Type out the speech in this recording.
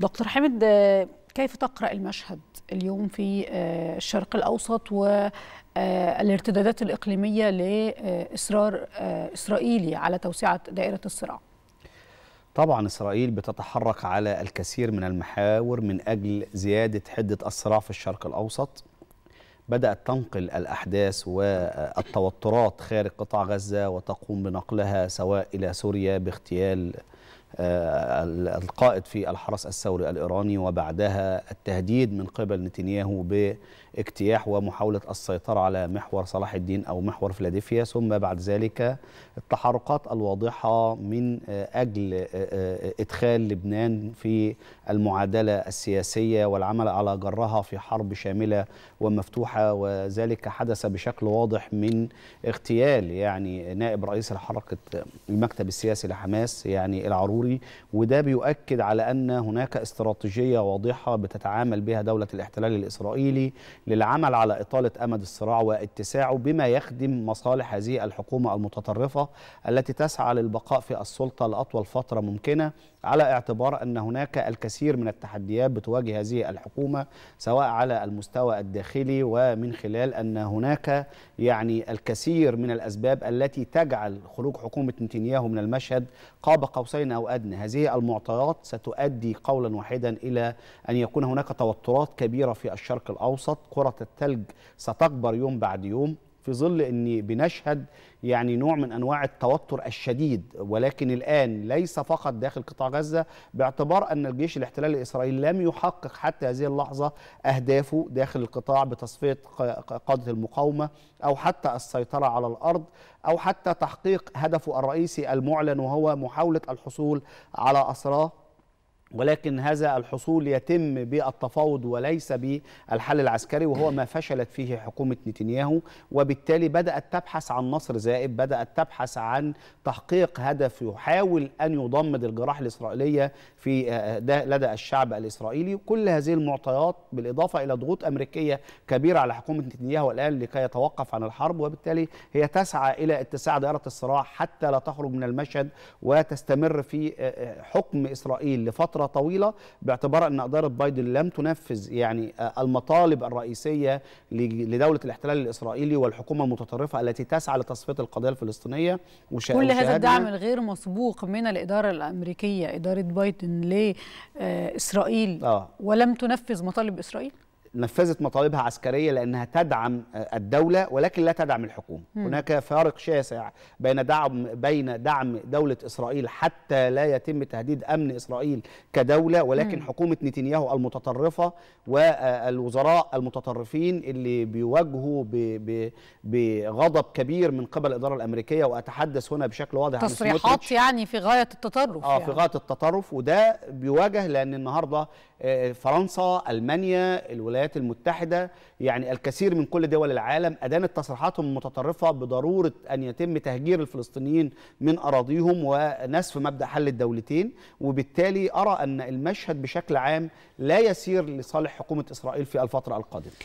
دكتور حامد كيف تقرأ المشهد اليوم في آه، الشرق الأوسط والارتدادات آه، الإقليمية لإصرار آه، إسرائيلي على توسعة دائرة الصراع؟ طبعا إسرائيل بتتحرك على الكثير من المحاور من أجل زيادة حدة الصراع في الشرق الأوسط بدأت تنقل الأحداث والتوترات خارج قطاع غزة وتقوم بنقلها سواء إلى سوريا باغتيال آه، القائد في الحرس الثوري الإيراني وبعدها التهديد من قبل نتنياهو باجتياح ومحاولة السيطرة على محور صلاح الدين أو محور فيلادلفيا ثم بعد ذلك التحركات الواضحة من آه، أجل آه، إدخال لبنان في المعادلة السياسية والعمل على جرها في حرب شاملة ومفتوحة وذلك حدث بشكل واضح من اغتيال يعني نائب رئيس الحركة المكتب السياسي لحماس يعني العروض الدوري وده بيؤكد على أن هناك استراتيجية واضحة بتتعامل بها دولة الاحتلال الإسرائيلي للعمل على إطالة أمد الصراع واتساعه بما يخدم مصالح هذه الحكومة المتطرفة التي تسعى للبقاء في السلطة لأطول فترة ممكنة على اعتبار أن هناك الكثير من التحديات بتواجه هذه الحكومة سواء على المستوى الداخلي ومن خلال أن هناك يعني الكثير من الأسباب التي تجعل خروج حكومة نتنياهو من المشهد قاب قوسين أو أدنى هذه المعطيات ستؤدي قولا واحدا إلى أن يكون هناك توترات كبيرة في الشرق الأوسط كرة الثلج ستكبر يوم بعد يوم في ظل ان بنشهد يعني نوع من انواع التوتر الشديد ولكن الان ليس فقط داخل قطاع غزه باعتبار ان الجيش الاحتلال الاسرائيلي لم يحقق حتى هذه اللحظه اهدافه داخل القطاع بتصفيه قاده المقاومه او حتى السيطره على الارض او حتى تحقيق هدفه الرئيسي المعلن وهو محاوله الحصول على اسراه ولكن هذا الحصول يتم بالتفاوض وليس بالحل العسكري وهو ما فشلت فيه حكومة نتنياهو وبالتالي بدأت تبحث عن نصر زائد بدأت تبحث عن تحقيق هدف يحاول أن يضمد الجراح الإسرائيلية في آه، آه، ده لدى الشعب الإسرائيلي كل هذه المعطيات بالإضافة إلى ضغوط أمريكية كبيرة على حكومة نتنياهو الآن لكي يتوقف عن الحرب وبالتالي هي تسعى إلى اتساع دائرة الصراع حتى لا تخرج من المشهد وتستمر في آه، حكم إسرائيل لفترة فترة طويلة باعتبار أن إدارة بايدن لم تنفذ يعني آه، المطالب الرئيسية لدولة الاحتلال الإسرائيلي والحكومة المتطرفة التي تسعى لتصفية القضية الفلسطينية كل هذا الدعم الغير مسبوق من الإدارة الأمريكية إدارة بايدن لإسرائيل آه. ولم تنفذ مطالب إسرائيل نفذت مطالبها عسكرية لأنها تدعم الدولة ولكن لا تدعم الحكومة م. هناك فارق شاسع بين دعم, بين دعم دولة إسرائيل حتى لا يتم تهديد أمن إسرائيل كدولة ولكن م. حكومة نتنياهو المتطرفة والوزراء المتطرفين اللي بيواجهوا بغضب كبير من قبل الإدارة الأمريكية وأتحدث هنا بشكل واضح تصريحات يعني في غاية التطرف آه يعني. في غاية التطرف وده بيواجه لأن النهاردة آه، فرنسا ألمانيا الولايات الولايات المتحدة يعني الكثير من كل دول العالم أدانت تصريحاتهم المتطرفة بضرورة أن يتم تهجير الفلسطينيين من أراضيهم ونسف مبدأ حل الدولتين وبالتالي أرى أن المشهد بشكل عام لا يسير لصالح حكومة إسرائيل في الفترة القادمة